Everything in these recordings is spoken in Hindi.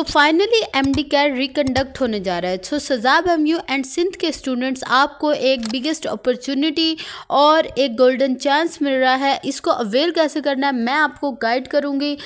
सो फाइनली एमडी कैर रिकंडक्ट होने जा रहा है सो सजाब एम यू एंड सिंध के स्टूडेंट्स आपको एक बिगेस्ट अपॉर्चुनिटी और एक गोल्डन चांस मिल रहा है इसको अवेल कैसे करना है मैं आपको गाइड करूँगी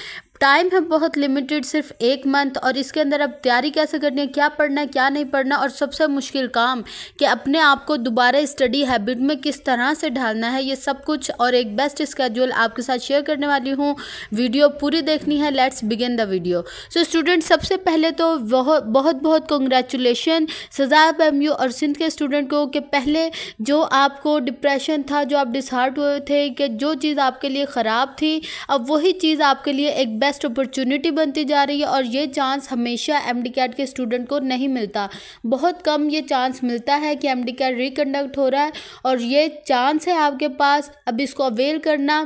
टाइम है बहुत लिमिटेड सिर्फ एक मंथ और इसके अंदर अब तैयारी कैसे करनी है क्या पढ़ना है क्या नहीं पढ़ना और सबसे मुश्किल काम कि अपने आप को दोबारा स्टडी हैबिट में किस तरह से ढालना है ये सब कुछ और एक बेस्ट स्केड्यूल आपके साथ शेयर करने वाली हूँ वीडियो पूरी देखनी है let's begin the video so student सबसे पहले तो बहुत बहुत बहुत कॉन्ग्रेचुलेसन सजाब एम यू और सिंध के स्टूडेंट को कि पहले जो आपको डिप्रेशन था जो आप डिसहार्ट हुए थे कि जो चीज़ आपके लिए ख़राब थी अब वही चीज़ आपके लिए एक बेस्ट बेस्ट अपॉर्चुनिटी बनती जा रही है और ये चांस हमेशा एम के स्टूडेंट को नहीं मिलता बहुत कम ये चांस मिलता है कि एम रिकंडक्ट हो रहा है और ये चांस है आपके पास अब इसको अवेल करना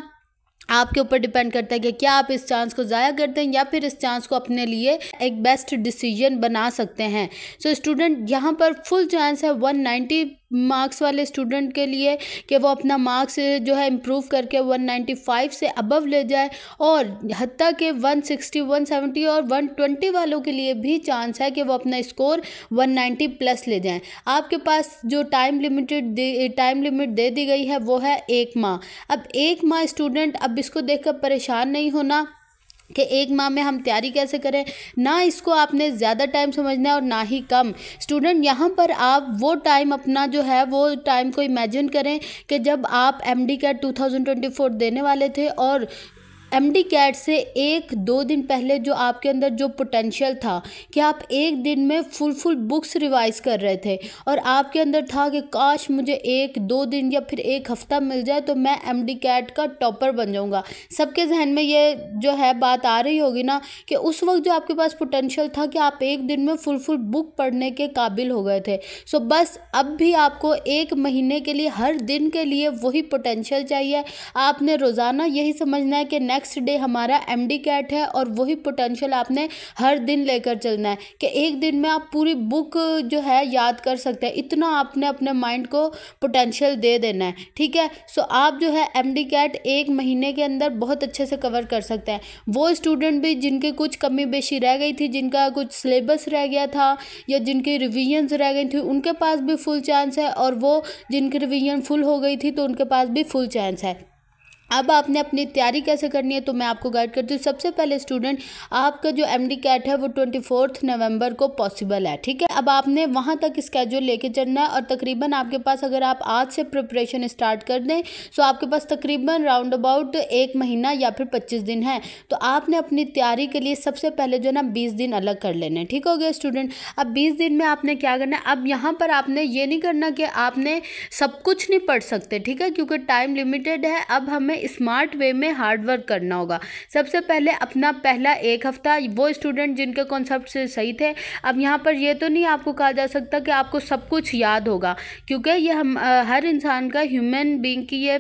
आपके ऊपर डिपेंड करता है कि क्या आप इस चांस को ज़ाया करते हैं या फिर इस चांस को अपने लिए एक बेस्ट डिसीजन बना सकते हैं सो स्टूडेंट यहाँ पर फुल चांस है 190 मार्क्स वाले स्टूडेंट के लिए कि वो अपना मार्क्स जो है इम्प्रूव करके 195 से अबव ले जाए और हती के 160, 170 और 120 वालों के लिए भी चांस है कि वो अपना स्कोर 190 प्लस ले जाएं आपके पास जो टाइम लिमिटेड टाइम लिमिट दे दी गई है वो है एक माह अब एक माह स्टूडेंट अब इसको देखकर परेशान नहीं होना कि एक माह में हम तैयारी कैसे करें ना इसको आपने ज़्यादा टाइम समझना है और ना ही कम स्टूडेंट यहाँ पर आप वो टाइम अपना जो है वो टाइम को इमेजिन करें कि जब आप एमडी का टू देने वाले थे और एम डी कैट से एक दो दिन पहले जो आपके अंदर जो पोटेंशियल था कि आप एक दिन में फुल फुल बुक्स रिवाइज कर रहे थे और आपके अंदर था कि काश मुझे एक दो दिन या फिर एक हफ़्ता मिल जाए तो मैं एम डी कैट का टॉपर बन जाऊँगा सबके जहन में ये जो है बात आ रही होगी ना कि उस वक्त जो आपके पास पोटेंशियल था कि आप एक दिन में फुल फुल बुक पढ़ने के काबिल हो गए थे सो बस अब भी आपको एक महीने के लिए हर दिन के लिए वही पोटेंशियल चाहिए आपने रोज़ाना यही समझना है कि नेक्स्ट नेक्स्ट डे हमारा एम कैट है और वही पोटेंशियल आपने हर दिन लेकर चलना है कि एक दिन में आप पूरी बुक जो है याद कर सकते हैं इतना आपने अपने माइंड को पोटेंशियल दे देना है ठीक है सो आप जो है एम कैट एक महीने के अंदर बहुत अच्छे से कवर कर सकते हैं वो स्टूडेंट भी जिनके कुछ कमी बेशी रह गई थी जिनका कुछ सिलेबस रह गया था या जिनकी रिविजन्स रह गई थी उनके पास भी फुल चांस है और वो जिनकी रिविजन फुल हो गई थी तो उनके पास भी फुल चांस है अब आपने अपनी तैयारी कैसे करनी है तो मैं आपको गाइड करती हूँ सबसे पहले स्टूडेंट आपका जो एम डी कैट है वो ट्वेंटी फोर्थ नवंबर को पॉसिबल है ठीक है अब आपने वहाँ तक स्केड्यूल लेके चलना है और तकरीबन आपके पास अगर आप आज से प्रिपरेशन स्टार्ट कर दें तो आपके पास तकरीबन राउंड अबाउट एक महीना या फिर पच्चीस दिन है तो आपने अपनी तैयारी के लिए सबसे पहले जो है ना बीस दिन अलग कर लेना है ठीक हो गया स्टूडेंट अब बीस दिन में आपने क्या करना है अब यहाँ पर आपने ये नहीं करना कि आपने सब कुछ नहीं पढ़ सकते ठीक है क्योंकि टाइम लिमिटेड है अब हमें हमें स्मार्ट वे में हार्ड वर्क करना होगा सबसे पहले अपना पहला एक हफ्ता वो स्टूडेंट जिनके कॉन्सेप्ट से सही थे अब यहाँ पर ये तो नहीं आपको कहा जा सकता कि आपको सब कुछ याद होगा क्योंकि ये हम हर इंसान का ह्यूमन बींग की ये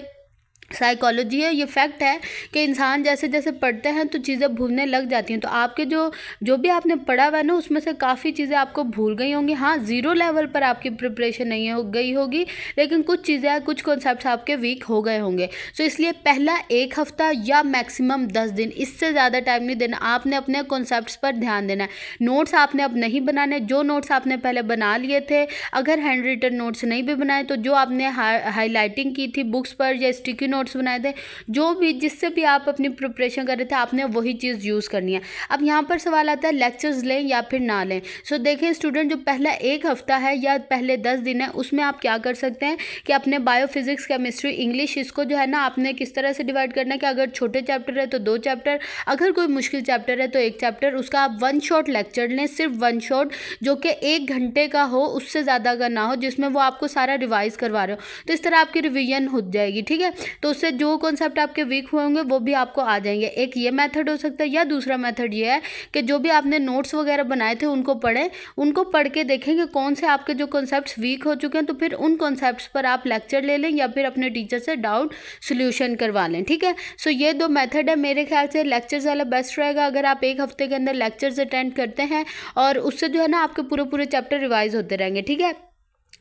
साइकोलॉजी है ये फैक्ट है कि इंसान जैसे जैसे पढ़ते हैं तो चीज़ें भूलने लग जाती हैं तो आपके जो जो भी आपने पढ़ा हुआ है ना उसमें से काफ़ी चीज़ें आपको भूल गई होंगी हाँ ज़ीरो लेवल पर आपकी प्रिपरेशन नहीं हो गई होगी लेकिन कुछ चीज़ें हैं कुछ कॉन्सेप्ट आपके वीक हो गए होंगे सो इसलिए पहला एक हफ़्ता या मैक्सिमम दस दिन इससे ज़्यादा टाइम नहीं देना आपने अपने कॉन्सेप्ट पर ध्यान देना है नोट्स आपने अब नहीं बनाने जो नोट्स आपने पहले बना लिए थे अगर हैंड रिटन नोट्स नहीं भी बनाए तो जो आपने हाईलाइटिंग की थी बुक्स पर या स्टिकी नोट नोट्स बनाए थे जो भी जिससे भी आप अपनी प्रिपरेशन कर रहे थे आपने वही चीज़ यूज़ करनी है अब यहाँ पर सवाल आता है लेक्चर्स लें या फिर ना लें सो देखें स्टूडेंट जो पहला एक हफ्ता है या पहले दस दिन है उसमें आप क्या कर सकते हैं कि अपने बायोफिजिक्स केमिस्ट्री इंग्लिश इसको जो है ना आपने किस तरह से डिवाइड करना है कि अगर छोटे चैप्टर है तो दो चैप्टर अगर कोई मुश्किल चैप्टर है तो एक चैप्टर उसका आप वन शॉट लेक्चर लें सिर्फ वन शॉट जो कि एक घंटे का हो उससे ज़्यादा का ना हो जिसमें वो आपको सारा रिवाइज़ करवा रहे हो तो इस तरह आपकी रिविजन हो जाएगी ठीक है तो तो उससे जो कॉन्सेप्ट आपके वीक हुए होंगे वो भी आपको आ जाएंगे एक ये मेथड हो सकता है या दूसरा मेथड ये है कि जो भी आपने नोट्स वगैरह बनाए थे उनको पढ़ें उनको पढ़ के देखें कि कौन से आपके जो कॉन्सेप्ट वीक हो चुके हैं तो फिर उन कॉन्सेप्ट पर आप लेक्चर ले लें या फिर अपने टीचर से डाउट सोल्यूशन करवा लें ठीक है सो ये दो मैथड है मेरे ख्याल से लेक्चर्स वाला बेस्ट रहेगा अगर आप एक हफ्ते के अंदर लेक्चर्स अटेंड करते हैं और उससे जो है ना आपके पूरे पूरे चैप्टर रिवाइज होते रहेंगे ठीक है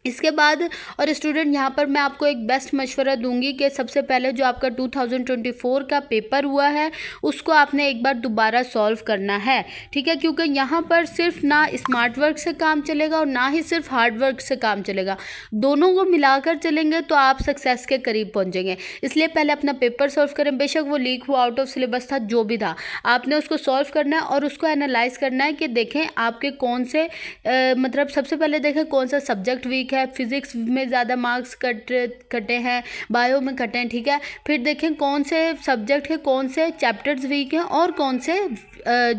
इसके बाद और स्टूडेंट यहाँ पर मैं आपको एक बेस्ट मशवरा दूंगी कि सबसे पहले जो आपका 2024 का पेपर हुआ है उसको आपने एक बार दोबारा सॉल्व करना है ठीक है क्योंकि यहाँ पर सिर्फ ना स्मार्ट वर्क से काम चलेगा और ना ही सिर्फ हार्ड वर्क से काम चलेगा दोनों को मिलाकर चलेंगे तो आप सक्सेस के करीब पहुँचेंगे इसलिए पहले अपना पेपर सॉल्व करें बेशक वो लीक हुआ आउट ऑफ सिलेबस था जो भी था आपने उसको सॉल्व करना है और उसको एनालाइज करना है कि देखें आपके कौन से आ, मतलब सबसे पहले देखें कौन सा सब्जेक्ट वीक ठीक है फिज़िक्स में ज़्यादा मार्क्स कट कटे हैं बायो में कटे हैं ठीक है फिर देखें कौन से सब्जेक्ट के कौन से चैप्टर्स वीक हैं और कौन से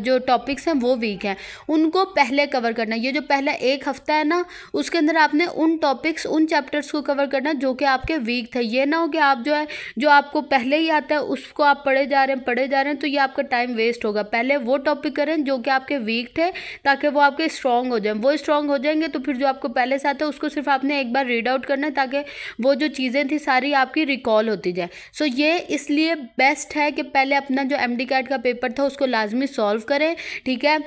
जो टॉपिक्स हैं वो वीक हैं उनको पहले कवर करना ये जो पहला एक हफ्ता है ना उसके अंदर आपने उन टॉपिक्स उन चैप्टर्स को कवर करना जो कि आपके वीक थे ये ना हो कि आप जो है जो आपको पहले ही आता है उसको आप पढ़े जा रहे हैं पढ़े जा रहे हैं तो ये आपका टाइम वेस्ट होगा पहले वो टॉपिक करें जो कि आपके वीक थे ताकि वो आपके स्ट्रॉन्ग हो जाए वो स्ट्रॉन्ग हो जाएंगे तो फिर जो आपको पहले से आता है उसको सिर्फ आपने एक बार रीड आउट करना है ताकि वो जो चीज़ें थी सारी आपकी रिकॉल होती जाए सो ये इसलिए बेस्ट है कि पहले अपना जो एम डी कार्ड का पेपर था उसको लाजमी सॉल्व करें ठीक है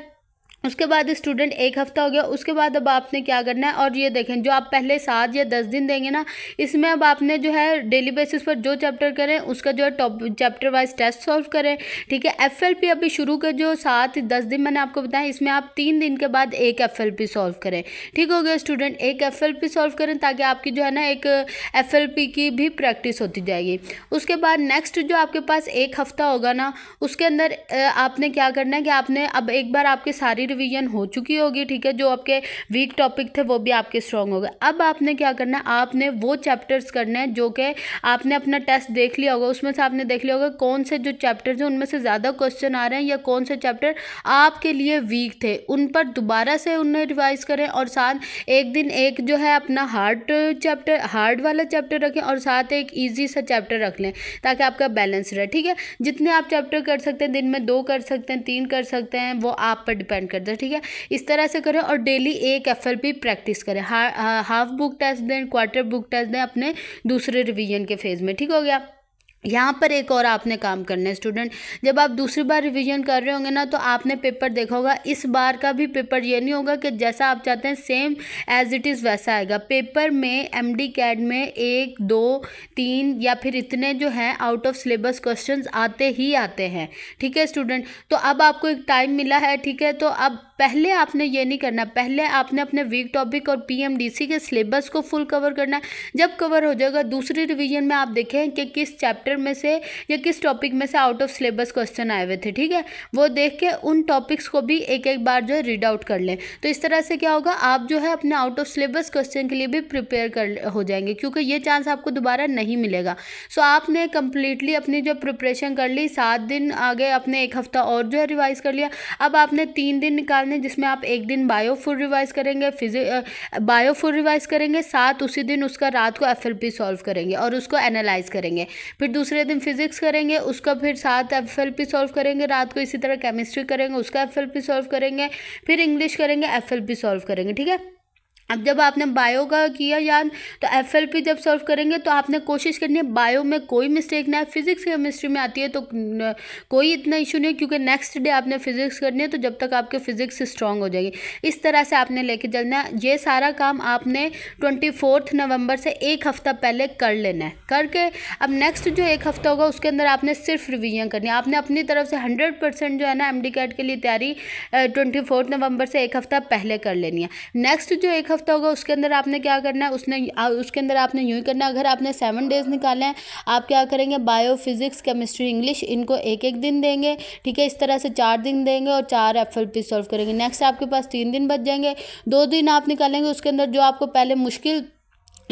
उसके बाद स्टूडेंट एक हफ़्ता हो गया उसके बाद अब आपने क्या करना है और ये देखें जो आप पहले सात या दस दिन देंगे ना इसमें अब आपने जो है डेली बेसिस पर जो चैप्टर करें उसका जो है top chapter wise test solve करें ठीक है एफ एल पी अभी शुरू के जो सात दस दिन मैंने आपको बताया इसमें आप तीन दिन के बाद एक एफ एल पी सॉल्व करें ठीक हो गया स्टूडेंट एक एफ एल पी सॉल्व करें ताकि आपकी जो है ना एक एफ एल पी की भी प्रैक्टिस होती जाएगी उसके बाद नेक्स्ट जो आपके पास एक हफ़्ता होगा ना उसके अंदर आपने क्या करना है कि आपने अब एक बार आपकी सारी रिवीजन हो चुकी होगी ठीक है जो आपके वीक टॉपिक थे वो भी आपके स्ट्रॉन्ग हो गए अब आपने क्या करना है आपने वो चैप्टर्स करने हैं जो कि आपने अपना टेस्ट देख लिया होगा उसमें से आपने देख लिया होगा कौन से जो चैप्टर्स हैं उनमें से ज़्यादा क्वेश्चन आ रहे हैं या कौन से चैप्टर आपके लिए वीक थे उन पर दोबारा से उन्हें रिवाइज करें और साथ एक दिन एक जो है अपना हार्ड चैप्टर हार्ड वाला चैप्टर रखें और साथ एक ईजी सा चैप्टर रख लें ताकि आपका बैलेंस रहे ठीक है जितने आप चैप्टर कर सकते हैं दिन में दो कर सकते हैं तीन कर सकते हैं वो आप पर डिपेंड कर दर्ज ठीक है इस तरह से करें और डेली एक एफ प्रैक्टिस करें हाफ बुक टेस्ट दें क्वार्टर बुक टेस्ट दें अपने दूसरे रिविजन के फेज़ में ठीक हो गया यहाँ पर एक और आपने काम करना है स्टूडेंट जब आप दूसरी बार रिवीजन कर रहे होंगे ना तो आपने पेपर देखा होगा इस बार का भी पेपर ये नहीं होगा कि जैसा आप चाहते हैं सेम एज इट इज़ वैसा आएगा पेपर में एम डी कैड में एक दो तीन या फिर इतने जो हैं आउट ऑफ सिलेबस क्वेश्चन आते ही आते हैं ठीक है स्टूडेंट तो अब आपको एक टाइम मिला है ठीक है तो अब पहले आपने ये नहीं करना पहले आपने अपने वीक टॉपिक और पीएमडीसी के सिलेबस को फुल कवर करना है जब कवर हो जाएगा दूसरी रिवीजन में आप देखें कि किस चैप्टर में से या किस टॉपिक में से आउट ऑफ सिलेबस क्वेश्चन आए हुए थे ठीक है वो देख के उन टॉपिक्स को भी एक एक बार जो है रीड आउट कर लें तो इस तरह से क्या होगा आप जो है अपने आउट ऑफ सिलेबस क्वेश्चन के लिए भी प्रिपेयर कर हो जाएंगे क्योंकि ये चांस आपको दोबारा नहीं मिलेगा सो आपने कम्प्लीटली अपनी जो प्रिपरेशन कर ली सात दिन आगे अपने एक हफ्ता और जो है रिवाइज कर लिया अब आपने तीन दिन निकालने है जिसमें आप एक दिन बायो फूड रिवाइज करेंगे फिजिक बायो फूड रिवाइज करेंगे साथ उसी दिन उसका रात को एफ एल पी सॉल्व करेंगे और उसको एनालाइज करेंगे फिर दूसरे दिन फिजिक्स करेंगे उसका फिर साथ एफ एल पी सॉल्व करेंगे रात को इसी तरह केमिस्ट्री करेंगे उसका एफ एल पी सॉल्व करेंगे फिर इंग्लिश करेंगे एफ एल पी सॉल्व करेंगे ठीक है अब जब आपने बायो का किया याद तो एफ एल पी जब सॉल्व करेंगे तो आपने कोशिश करनी है बायो में कोई मिस्टेक ना है फिजिक्स केमिस्ट्री में आती है तो कोई इतना इशू नहीं है क्योंकि नेक्स्ट डे आपने फिजिक्स करनी है तो जब तक आपके फिजिक्स स्ट्रांग हो जाएगी इस तरह से आपने लेके चलना है ये सारा काम आपने ट्वेंटी फोर्थ नवंबर से एक हफ्ता पहले कर लेना है करके अब नेक्स्ट जो एक हफ्ता होगा उसके अंदर आपने सिर्फ रिविजन करनी है आपने अपनी तरफ से हंड्रेड परसेंट जो है ना एम कैट के लिए तैयारी ट्वेंटी नवंबर से एक हफ्ता पहले कर लेनी है नेक्स्ट जो एक हफ्ता हफ्ता होगा उसके अंदर आपने क्या करना है उसने उसके अंदर आपने यूँ ही करना है अगर आपने सेवन डेज निकाले हैं आप क्या करेंगे बायो फिज़िक्स केमिस्ट्री इंग्लिश इनको एक एक दिन देंगे ठीक है इस तरह से चार दिन देंगे और चार एफ एल पी सॉल्व करेंगे नेक्स्ट आपके पास तीन दिन बच जाएंगे दो दिन आप निकालेंगे उसके अंदर जो आपको पहले मुश्किल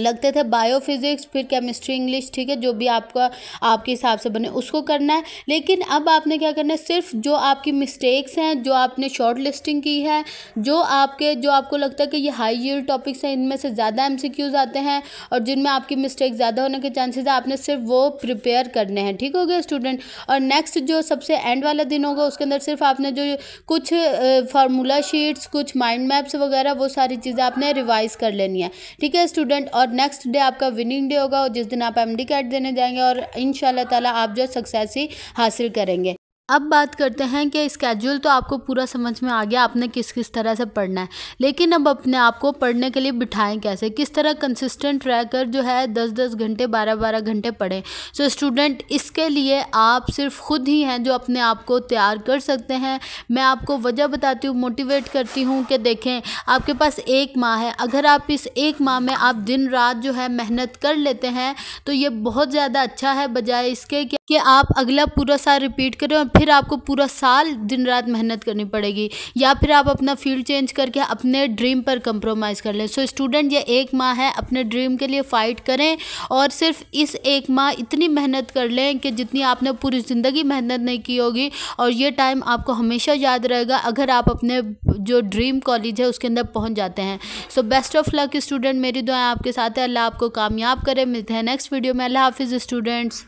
लगते थे बायोफिजिक्स फिर केमिस्ट्री इंग्लिश ठीक है जो भी आपका आपके हिसाब से बने उसको करना है लेकिन अब आपने क्या करना है सिर्फ जो आपकी मिस्टेक्स हैं जो आपने शॉर्ट लिस्टिंग की है जो आपके जो आपको लगता है कि ये हाई ईयर टॉपिक्स हैं इनमें से ज़्यादा एम आते हैं और जिनमें आपकी मिस्टेक ज़्यादा होने के चांसेस है आपने सिर्फ वो प्रिपेयर करने हैं ठीक हो गया स्टूडेंट और नेक्स्ट जो सबसे एंड वाला दिन होगा उसके अंदर सिर्फ आपने जो कुछ फार्मूला शीट्स कुछ माइंड मैप्स वगैरह वो सारी चीज़ें आपने रिवाइज़ कर लेनी है ठीक है स्टूडेंट और नेक्स्ट डे आपका विनिंग डे होगा और जिस दिन आप एम डी देने जाएंगे और इन ताला आप जो सक्सेस ही हासिल करेंगे अब बात करते हैं कि स्केड्यूल तो आपको पूरा समझ में आ गया आपने किस किस तरह से पढ़ना है लेकिन अब अपने आप को पढ़ने के लिए बिठाएं कैसे किस तरह कंसिस्टेंट रहकर जो है दस दस घंटे बारह बारह घंटे पढ़ें सो so, स्टूडेंट इसके लिए आप सिर्फ खुद ही हैं जो अपने आप को तैयार कर सकते हैं मैं आपको वजह बताती हूँ मोटिवेट करती हूँ कि देखें आपके पास एक माह है अगर आप इस एक माह में आप दिन रात जो है मेहनत कर लेते हैं तो ये बहुत ज़्यादा अच्छा है बजाय इसके कि आप अगला पूरा साल रिपीट करें और फिर आपको पूरा साल दिन रात मेहनत करनी पड़ेगी या फिर आप अपना फील्ड चेंज करके अपने ड्रीम पर कंप्रोमाइज़ कर लें सो स्टूडेंट यह एक माह है अपने ड्रीम के लिए फ़ाइट करें और सिर्फ इस एक माह इतनी मेहनत कर लें कि जितनी आपने पूरी ज़िंदगी मेहनत नहीं की होगी और ये टाइम आपको हमेशा याद रहेगा अगर आप अपने जो ड्रीम कॉलेज है उसके अंदर पहुँच जाते हैं so best of luck student मेरी दुआएं आपके साथ है अल्लाह आपको कामयाब करे मिलते हैं नेक्स्ट वीडियो में अल्लाह हाफिज़ स्टूडेंट्स